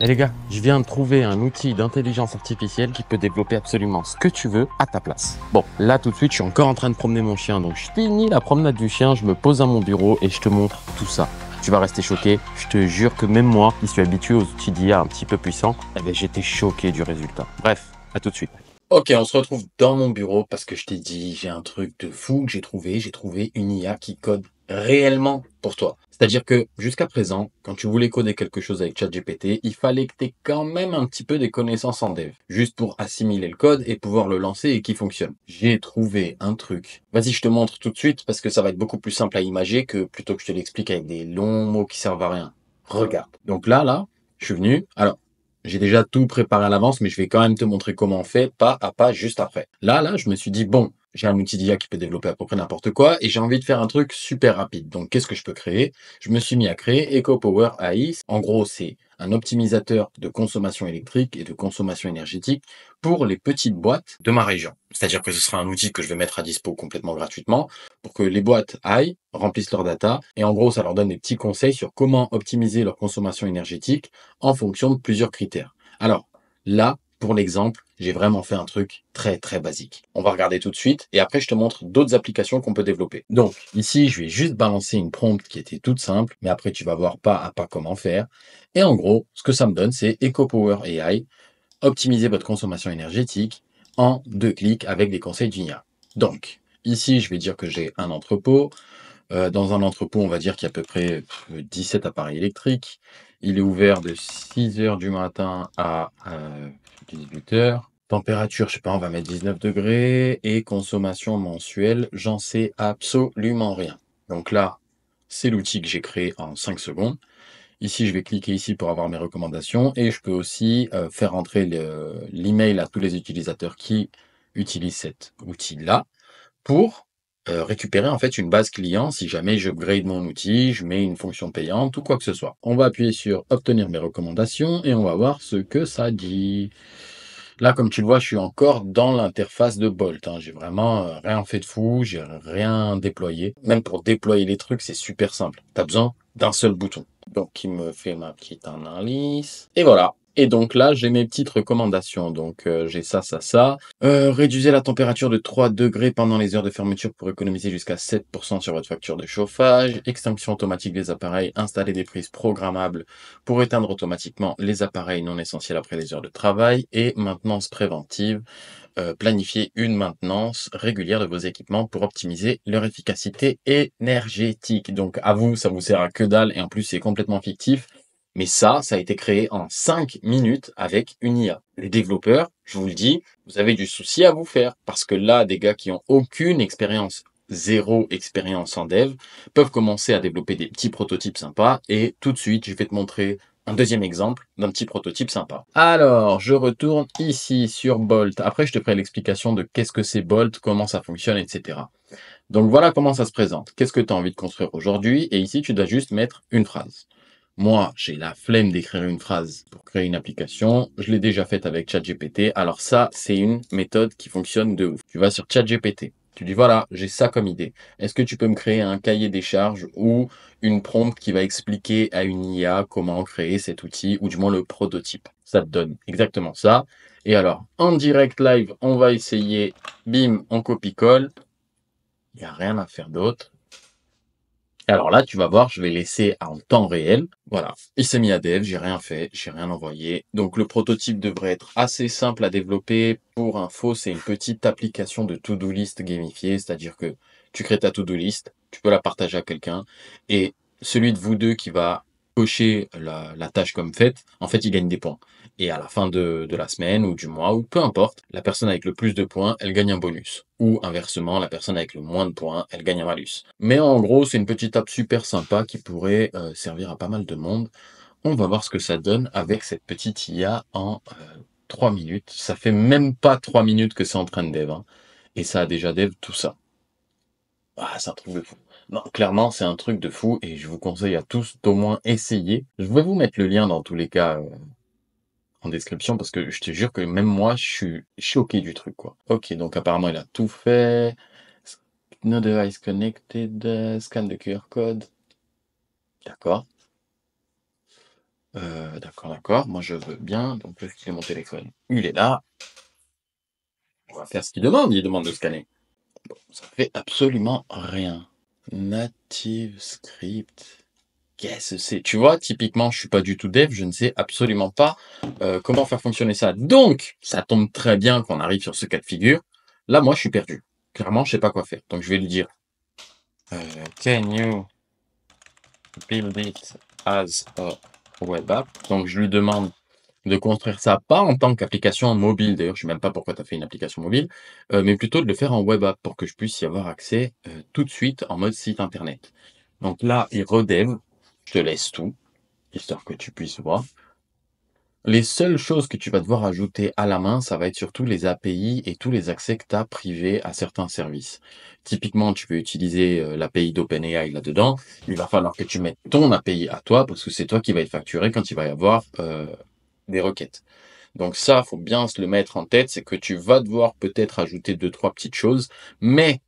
Eh les gars, je viens de trouver un outil d'intelligence artificielle qui peut développer absolument ce que tu veux à ta place. Bon, là tout de suite, je suis encore en train de promener mon chien, donc je finis la promenade du chien, je me pose à mon bureau et je te montre tout ça. Tu vas rester choqué, je te jure que même moi, qui suis habitué aux outils d'IA un petit peu puissants, eh ben, j'étais choqué du résultat. Bref, à tout de suite. Ok, on se retrouve dans mon bureau parce que je t'ai dit, j'ai un truc de fou que j'ai trouvé. J'ai trouvé une IA qui code réellement pour toi. C'est-à-dire que jusqu'à présent, quand tu voulais coder quelque chose avec ChatGPT, il fallait que tu aies quand même un petit peu des connaissances en dev, juste pour assimiler le code et pouvoir le lancer et qu'il fonctionne. J'ai trouvé un truc. Vas-y, je te montre tout de suite parce que ça va être beaucoup plus simple à imager que plutôt que je te l'explique avec des longs mots qui servent à rien. Regarde. Donc là, là, je suis venu. Alors, j'ai déjà tout préparé à l'avance, mais je vais quand même te montrer comment on fait pas à pas juste après. Là, là, je me suis dit, bon, j'ai un outil d'IA qui peut développer à peu près n'importe quoi et j'ai envie de faire un truc super rapide. Donc, qu'est-ce que je peux créer? Je me suis mis à créer EcoPower AI. En gros, c'est un optimisateur de consommation électrique et de consommation énergétique pour les petites boîtes de ma région. C'est-à-dire que ce sera un outil que je vais mettre à dispo complètement gratuitement pour que les boîtes aillent, remplissent leurs data et en gros, ça leur donne des petits conseils sur comment optimiser leur consommation énergétique en fonction de plusieurs critères. Alors, là, pour l'exemple, j'ai vraiment fait un truc très très basique. On va regarder tout de suite et après je te montre d'autres applications qu'on peut développer. Donc ici, je vais juste balancer une prompte qui était toute simple, mais après tu vas voir pas à pas comment faire. Et en gros, ce que ça me donne, c'est EcoPower AI, optimiser votre consommation énergétique en deux clics avec des conseils d'IA. Donc ici, je vais dire que j'ai un entrepôt. Euh, dans un entrepôt, on va dire qu'il y a à peu près 17 euh, appareils électriques. Il est ouvert de 6 heures du matin à euh, Utilisateur, Température, je sais pas, on va mettre 19 degrés. Et consommation mensuelle, j'en sais absolument rien. Donc là, c'est l'outil que j'ai créé en 5 secondes. Ici, je vais cliquer ici pour avoir mes recommandations et je peux aussi euh, faire entrer l'email à tous les utilisateurs qui utilisent cet outil-là pour euh, récupérer en fait une base client si jamais je grade mon outil, je mets une fonction payante ou quoi que ce soit. On va appuyer sur obtenir mes recommandations et on va voir ce que ça dit. Là, comme tu le vois, je suis encore dans l'interface de Bolt. Hein. J'ai vraiment euh, rien fait de fou, j'ai rien déployé. Même pour déployer les trucs, c'est super simple. T'as besoin d'un seul bouton. Donc, il me fait ma petite analyse. Et voilà, et donc là, j'ai mes petites recommandations. Donc euh, j'ai ça, ça, ça. Euh, réduisez la température de 3 degrés pendant les heures de fermeture pour économiser jusqu'à 7% sur votre facture de chauffage. Extinction automatique des appareils. installez des prises programmables pour éteindre automatiquement les appareils non essentiels après les heures de travail. Et maintenance préventive. Euh, planifier une maintenance régulière de vos équipements pour optimiser leur efficacité énergétique. Donc à vous, ça vous sert à que dalle et en plus c'est complètement fictif. Mais ça, ça a été créé en 5 minutes avec une IA. Les développeurs, je vous le dis, vous avez du souci à vous faire parce que là, des gars qui ont aucune expérience, zéro expérience en dev, peuvent commencer à développer des petits prototypes sympas et tout de suite, je vais te montrer un deuxième exemple d'un petit prototype sympa. Alors, je retourne ici sur Bolt. Après, je te ferai l'explication de qu'est-ce que c'est Bolt, comment ça fonctionne, etc. Donc voilà comment ça se présente. Qu'est-ce que tu as envie de construire aujourd'hui Et ici, tu dois juste mettre une phrase. Moi, j'ai la flemme d'écrire une phrase pour créer une application. Je l'ai déjà faite avec ChatGPT. Alors ça, c'est une méthode qui fonctionne de ouf. Tu vas sur ChatGPT. Tu dis voilà, j'ai ça comme idée. Est-ce que tu peux me créer un cahier des charges ou une prompte qui va expliquer à une IA comment créer cet outil ou du moins le prototype Ça te donne exactement ça. Et alors, en direct live, on va essayer. Bim, on copie-colle. Il n'y a rien à faire d'autre. Alors là, tu vas voir, je vais laisser en temps réel. Voilà, il s'est mis à dev, j'ai rien fait, j'ai rien envoyé. Donc le prototype devrait être assez simple à développer. Pour info, c'est une petite application de to-do list gamifiée, c'est-à-dire que tu crées ta to-do list, tu peux la partager à quelqu'un, et celui de vous deux qui va cocher la, tâche comme faite, en fait, il gagne des points. Et à la fin de, la semaine ou du mois, ou peu importe, la personne avec le plus de points, elle gagne un bonus. Ou inversement, la personne avec le moins de points, elle gagne un malus. Mais en gros, c'est une petite app super sympa qui pourrait euh, servir à pas mal de monde. On va voir ce que ça donne avec cette petite IA en 3 euh, minutes. Ça fait même pas 3 minutes que c'est en train de dev. Hein. Et ça a déjà dev tout ça. Ah, c'est un truc de fou. Non, clairement, c'est un truc de fou et je vous conseille à tous d'au moins essayer. Je vais vous mettre le lien dans tous les cas euh, en description parce que je te jure que même moi, je suis choqué du truc, quoi. Ok, donc apparemment, il a tout fait. No device connected, euh, scan de QR code. D'accord. Euh, d'accord, d'accord. Moi, je veux bien. Donc, je vais mon téléphone. Il est là. On va faire ce qu'il demande. Il demande de scanner. Bon, ça fait absolument rien. Native Script. Qu'est-ce que c'est Tu vois, typiquement, je suis pas du tout dev, je ne sais absolument pas euh, comment faire fonctionner ça. Donc, ça tombe très bien qu'on arrive sur ce cas de figure. Là, moi, je suis perdu. Clairement, je sais pas quoi faire. Donc, je vais lui dire. Euh, can you build it as a web app Donc, je lui demande de construire ça pas en tant qu'application mobile, d'ailleurs je ne sais même pas pourquoi tu as fait une application mobile, euh, mais plutôt de le faire en web app pour que je puisse y avoir accès euh, tout de suite en mode site internet. Donc là, il redev, je te laisse tout, histoire que tu puisses voir. Les seules choses que tu vas devoir ajouter à la main, ça va être surtout les API et tous les accès que tu as privés à certains services. Typiquement, tu peux utiliser euh, l'API d'OpenAI là-dedans. Il va falloir que tu mettes ton API à toi parce que c'est toi qui va être facturé quand il va y avoir euh, requêtes. Donc ça, faut bien se le mettre en tête, c'est que tu vas devoir peut-être ajouter deux, trois petites choses, mais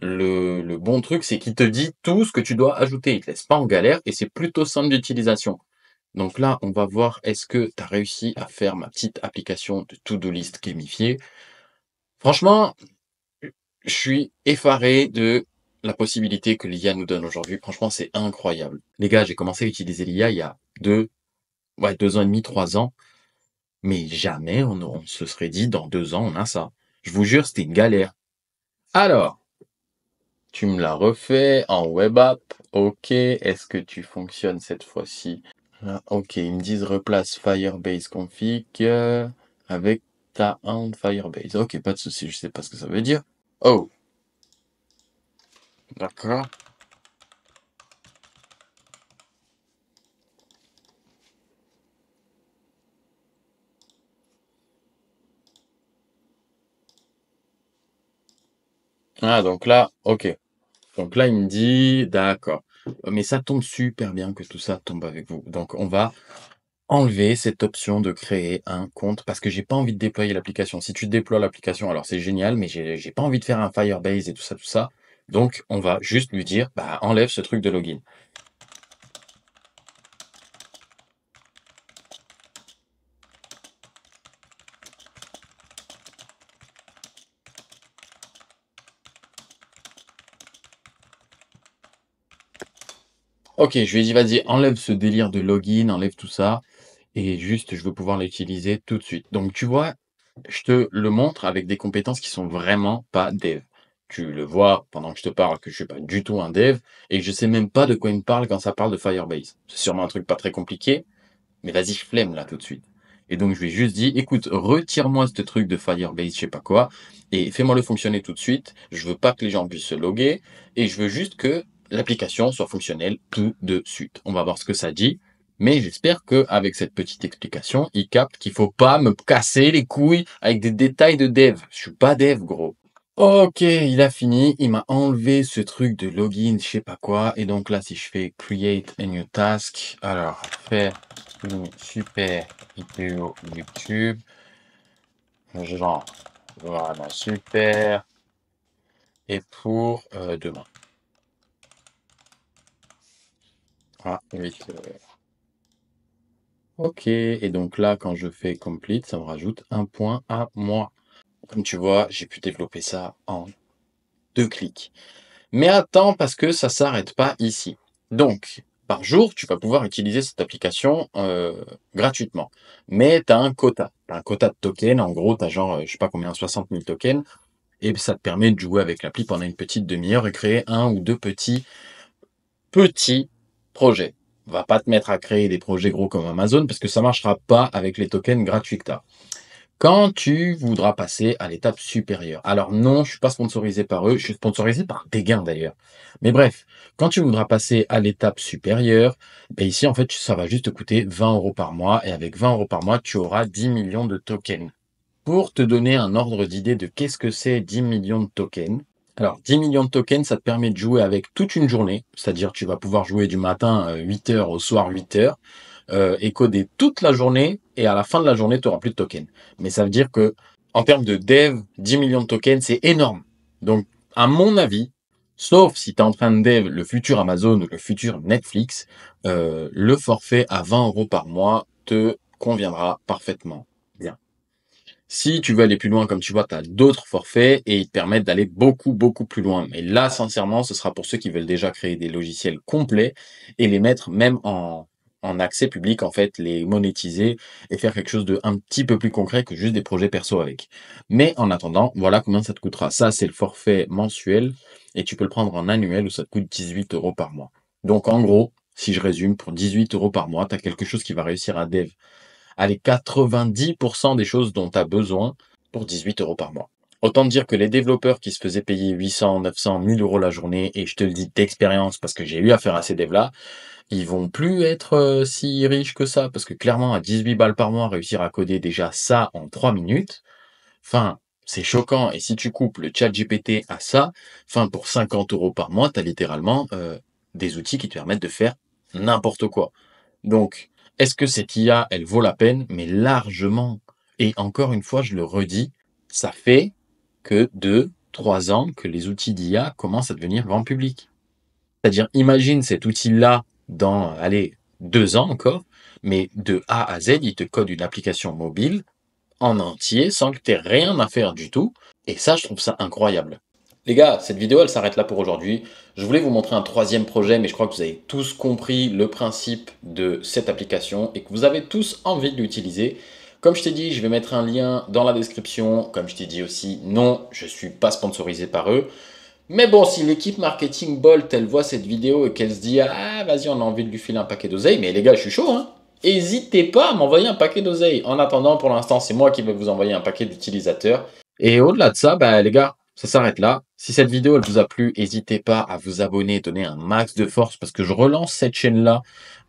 le, bon truc, c'est qu'il te dit tout ce que tu dois ajouter. Il te laisse pas en galère et c'est plutôt simple d'utilisation. Donc là, on va voir est-ce que tu as réussi à faire ma petite application de to-do list gamifiée. Franchement, je suis effaré de la possibilité que l'IA nous donne aujourd'hui. Franchement, c'est incroyable. Les gars, j'ai commencé à utiliser l'IA il y a deux, ouais, deux ans et demi, trois ans. Mais jamais on, se serait dit dans deux ans on a ça. Je vous jure, c'était une galère. Alors, tu me l'as refait en web app. Ok, est-ce que tu fonctionnes cette fois-ci Ok, ils me disent replace Firebase config euh, avec ta hand Firebase. Ok, pas de souci, je sais pas ce que ça veut dire. Oh. D'accord. Ah, donc là, ok. Donc là, il me dit, d'accord. Euh, mais ça tombe super bien que tout ça tombe avec vous. Donc on va enlever cette option de créer un compte parce que j'ai pas envie de déployer l'application. Si tu déploies l'application, alors c'est génial, mais j'ai pas envie de faire un Firebase et tout ça, tout ça. Donc on va juste lui dire, bah, enlève ce truc de login. Ok, je lui ai dit, vas-y, enlève ce délire de login, enlève tout ça. Et juste, je veux pouvoir l'utiliser tout de suite. Donc, tu vois, je te le montre avec des compétences qui sont vraiment pas dev. Tu le vois pendant que je te parle que je suis pas du tout un dev et je sais même pas de quoi il me parle quand ça parle de Firebase. C'est sûrement un truc pas très compliqué, mais vas-y, je flemme là tout de suite. Et donc, je lui ai juste dit, écoute, retire-moi ce truc de Firebase, je sais pas quoi, et fais-moi le fonctionner tout de suite. Je veux pas que les gens puissent se loguer et je veux juste que l'application soit fonctionnelle tout de suite. On va voir ce que ça dit. Mais j'espère que avec cette petite explication, il capte qu'il faut pas me casser les couilles avec des détails de dev. Je suis pas dev, gros. Ok, il a fini. Il m'a enlevé ce truc de login, je sais pas quoi. Et donc là, si je fais create a new task, alors faire une super vidéo YouTube, genre voilà super, et pour euh, demain. Ah, Ok, et donc là, quand je fais complete, ça me rajoute un point à moi. Comme tu vois, j'ai pu développer ça en deux clics. Mais attends, parce que ça ne s'arrête pas ici. Donc, par jour, tu vas pouvoir utiliser cette application euh, gratuitement. Mais tu as un quota. Tu un quota de tokens. En gros, tu as genre, euh, je ne sais pas combien, 60 000 tokens. Et ça te permet de jouer avec l'appli pendant une petite demi-heure et créer un ou deux petits, petits projet. Va pas te mettre à créer des projets gros comme Amazon parce que ça marchera pas avec les tokens gratuits que tu as. Quand tu voudras passer à l'étape supérieure. Alors non, je suis pas sponsorisé par eux, je suis sponsorisé par gains d'ailleurs. Mais bref, quand tu voudras passer à l'étape supérieure, ben ici en fait ça va juste te coûter 20 euros par mois et avec 20 euros par mois tu auras 10 millions de tokens. Pour te donner un ordre d'idée de qu'est-ce que c'est 10 millions de tokens, alors, 10 millions de tokens, ça te permet de jouer avec toute une journée, c'est-à-dire tu vas pouvoir jouer du matin 8h euh, au soir 8h, euh, et coder toute la journée, et à la fin de la journée, tu n'auras plus de tokens. Mais ça veut dire que, en termes de dev, 10 millions de tokens, c'est énorme. Donc, à mon avis, sauf si tu es en train de dev le futur Amazon ou le futur Netflix, euh, le forfait à 20 euros par mois te conviendra parfaitement. Si tu veux aller plus loin, comme tu vois, tu as d'autres forfaits et ils te permettent d'aller beaucoup, beaucoup plus loin. Mais là, sincèrement, ce sera pour ceux qui veulent déjà créer des logiciels complets et les mettre même en, en accès public, en fait, les monétiser et faire quelque chose de un petit peu plus concret que juste des projets perso avec. Mais en attendant, voilà combien ça te coûtera. Ça, c'est le forfait mensuel et tu peux le prendre en annuel où ça te coûte 18 euros par mois. Donc, en gros, si je résume, pour 18 euros par mois, tu as quelque chose qui va réussir à dev les 90% des choses dont tu as besoin pour 18 euros par mois. Autant dire que les développeurs qui se faisaient payer 800, 900, 1000 euros la journée, et je te le dis d'expérience parce que j'ai eu à faire à ces devs-là, ils vont plus être euh, si riches que ça parce que clairement à 18 balles par mois, réussir à coder déjà ça en 3 minutes, enfin, c'est choquant. Et si tu coupes le chat GPT à ça, enfin, pour 50 euros par mois, tu as littéralement euh, des outils qui te permettent de faire n'importe quoi. Donc, est-ce que cette IA, elle vaut la peine Mais largement. Et encore une fois, je le redis, ça fait que deux, trois ans que les outils d'IA commencent à devenir grand public. C'est-à-dire, imagine cet outil-là dans, allez, deux ans encore, mais de A à Z, il te code une application mobile en entier sans que tu aies rien à faire du tout. Et ça, je trouve ça incroyable. Les gars, cette vidéo, elle s'arrête là pour aujourd'hui. Je voulais vous montrer un troisième projet, mais je crois que vous avez tous compris le principe de cette application et que vous avez tous envie de l'utiliser. Comme je t'ai dit, je vais mettre un lien dans la description. Comme je t'ai dit aussi, non, je ne suis pas sponsorisé par eux. Mais bon, si l'équipe marketing Bolt, elle voit cette vidéo et qu'elle se dit « Ah, vas-y, on a envie de lui filer un paquet d'oseille. » Mais les gars, je suis chaud, hein N'hésitez pas à m'envoyer un paquet d'oseille. En attendant, pour l'instant, c'est moi qui vais vous envoyer un paquet d'utilisateurs. Et au-delà de ça, bah, les gars, ça s'arrête là. Si cette vidéo elle vous a plu, n'hésitez pas à vous abonner, et donner un max de force parce que je relance cette chaîne là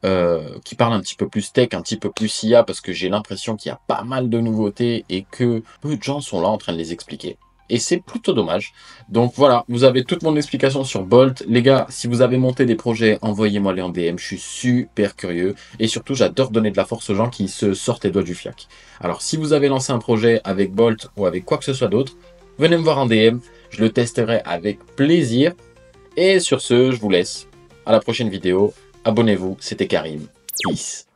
euh, qui parle un petit peu plus tech, un petit peu plus IA parce que j'ai l'impression qu'il y a pas mal de nouveautés et que peu de gens sont là en train de les expliquer. Et c'est plutôt dommage. Donc voilà, vous avez toute mon explication sur Bolt. Les gars, si vous avez monté des projets, envoyez-moi les en DM. Je suis super curieux. Et surtout, j'adore donner de la force aux gens qui se sortent les doigts du fiac. Alors si vous avez lancé un projet avec Bolt ou avec quoi que ce soit d'autre, venez me voir en DM, je le testerai avec plaisir. Et sur ce, je vous laisse. À la prochaine vidéo. Abonnez-vous, c'était Karim. Peace.